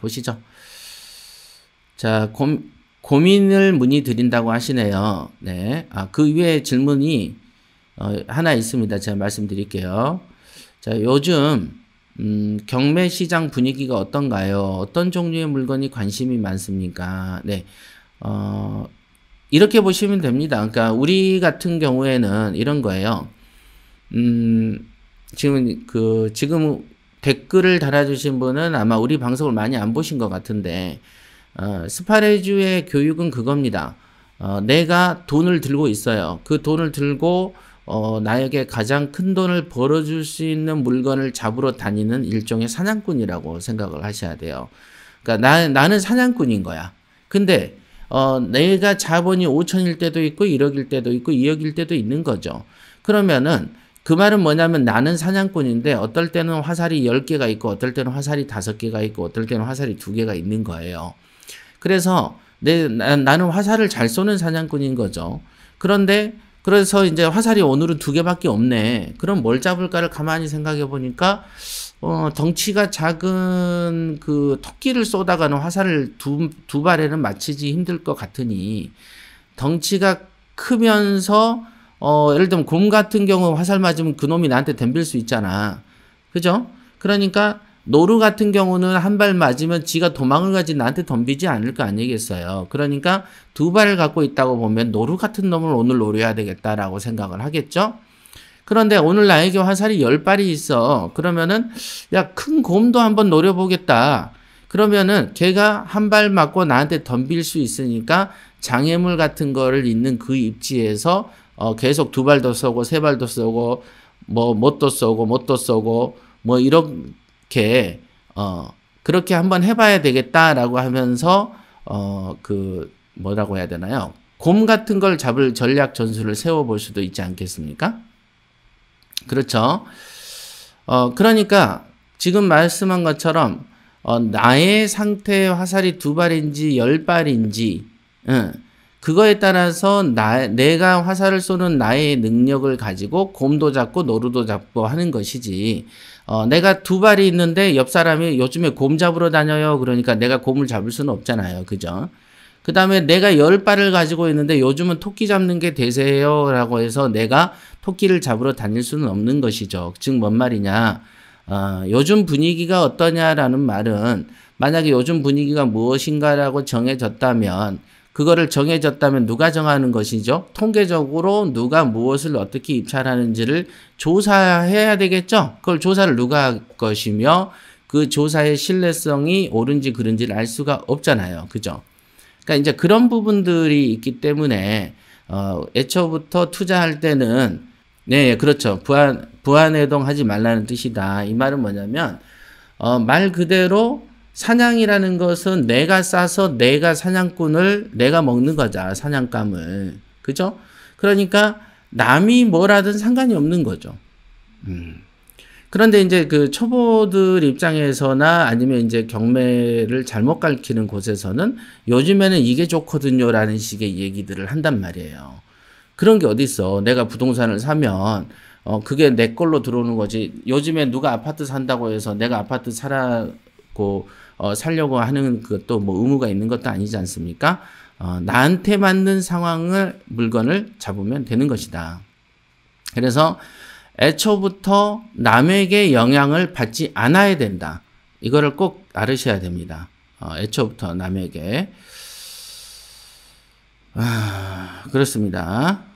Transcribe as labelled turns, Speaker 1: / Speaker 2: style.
Speaker 1: 보시죠. 자, 고, 고민을 문의 드린다고 하시네요. 네. 아, 그 위에 질문이 어, 하나 있습니다. 제가 말씀드릴게요. 자, 요즘 음, 경매 시장 분위기가 어떤가요? 어떤 종류의 물건이 관심이 많습니까? 네. 어, 이렇게 보시면 됩니다. 그러니까 우리 같은 경우에는 이런 거예요. 음, 지금 그 지금 댓글을 달아주신 분은 아마 우리 방송을 많이 안 보신 것 같은데 어, 스파레주의 교육은 그겁니다. 어, 내가 돈을 들고 있어요. 그 돈을 들고 어, 나에게 가장 큰 돈을 벌어줄 수 있는 물건을 잡으러 다니는 일종의 사냥꾼이라고 생각을 하셔야 돼요. 그러니까 나, 나는 사냥꾼인 거야. 근데 어, 내가 자본이 5천일 때도 있고 1억일 때도 있고 2억일 때도 있는 거죠. 그러면은 그 말은 뭐냐면 나는 사냥꾼인데 어떨 때는 화살이 10개가 있고 어떨 때는 화살이 5개가 있고 어떨 때는 화살이 2개가 있는 거예요. 그래서 내, 나, 나는 화살을 잘 쏘는 사냥꾼인 거죠. 그런데 그래서 이제 화살이 오늘은 2 개밖에 없네. 그럼 뭘 잡을까를 가만히 생각해 보니까 어, 덩치가 작은 그 토끼를 쏘다가는 화살을 두, 두 발에는 맞히지 힘들 것 같으니 덩치가 크면서 어, 예를 들면 곰 같은 경우 화살 맞으면 그놈이 나한테 덤빌 수 있잖아. 그죠? 그러니까 노루 같은 경우는 한 발 맞으면 지가 도망을 가지 나한테 덤비지 않을 거 아니겠어요. 그러니까 두 발을 갖고 있다고 보면 노루 같은 놈을 오늘 노려야 되겠다라고 생각을 하겠죠. 그런데 오늘 나에게 화살이 열발이 있어. 그러면은 야 큰 곰도 한번 노려보겠다. 그러면은 걔가 한 발 맞고 나한테 덤빌 수 있으니까 장애물 같은 거를 있는 그 입지에서 어, 계속 두 발도 쏘고 세 발도 쏘고 뭐 못도 쏘고 못도 쏘고 뭐 이렇게 어 그렇게 한번 해봐야 되겠다라고 하면서 어 그 뭐라고 해야 되나요? 곰 같은 걸 잡을 전략 전술을 세워볼 수도 있지 않겠습니까? 그렇죠. 어 그러니까 지금 말씀한 것처럼 어, 나의 상태 화살이 두 발인지 열 발인지 응. 그거에 따라서 나, 내가 화살을 쏘는 나의 능력을 가지고 곰도 잡고 노루도 잡고 하는 것이지. 어, 내가 두 발이 있는데 옆 사람이 요즘에 곰 잡으러 다녀요. 그러니까 내가 곰을 잡을 수는 없잖아요. 그죠? 그 다음에 내가 열 발을 가지고 있는데 요즘은 토끼 잡는 게 대세예요. 라고 해서 내가 토끼를 잡으러 다닐 수는 없는 것이죠. 즉, 뭔 말이냐. 어, 요즘 분위기가 어떠냐라는 말은 만약에 요즘 분위기가 무엇인가라고 정해졌다면 그거를 정해졌다면 누가 정하는 것이죠? 통계적으로 누가 무엇을 어떻게 입찰하는지를 조사해야 되겠죠? 그걸 조사를 누가 할 것이며 그 조사의 신뢰성이 옳은지 그른지를 알 수가 없잖아요. 그죠? 그러니까 이제 그런 부분들이 있기 때문에 어, 애초부터 투자할 때는 네, 예, 그렇죠. 부안 부안해동 하지 말라는 뜻이다. 이 말은 뭐냐면 어, 말 그대로 사냥이라는 것은 내가 싸서 내가 사냥꾼을 내가 먹는 거자 사냥감을 그죠? 그러니까 남이 뭐라든 상관이 없는 거죠. 음. 그런데 이제 그 초보들 입장에서나 아니면 이제 경매를 잘못 가르치는 곳에서는 요즘에는 이게 좋거든요라는 식의 얘기들을 한단 말이에요. 그런 게 어디 있어? 내가 부동산을 사면 어 그게 내 걸로 들어오는 거지. 요즘에 누가 아파트 산다고 해서 내가 아파트 살아 고 어, 살려고 하는 것도뭐 의무가 있는 것도 아니지 않습니까? 어, 나한테 맞는 상황을 물건을 잡으면 되는 것이다. 그래서 애초부터 남에게 영향을 받지 않아야 된다. 이거를 꼭 알으셔야 됩니다. 어, 애초부터 남에게 아, 그렇습니다.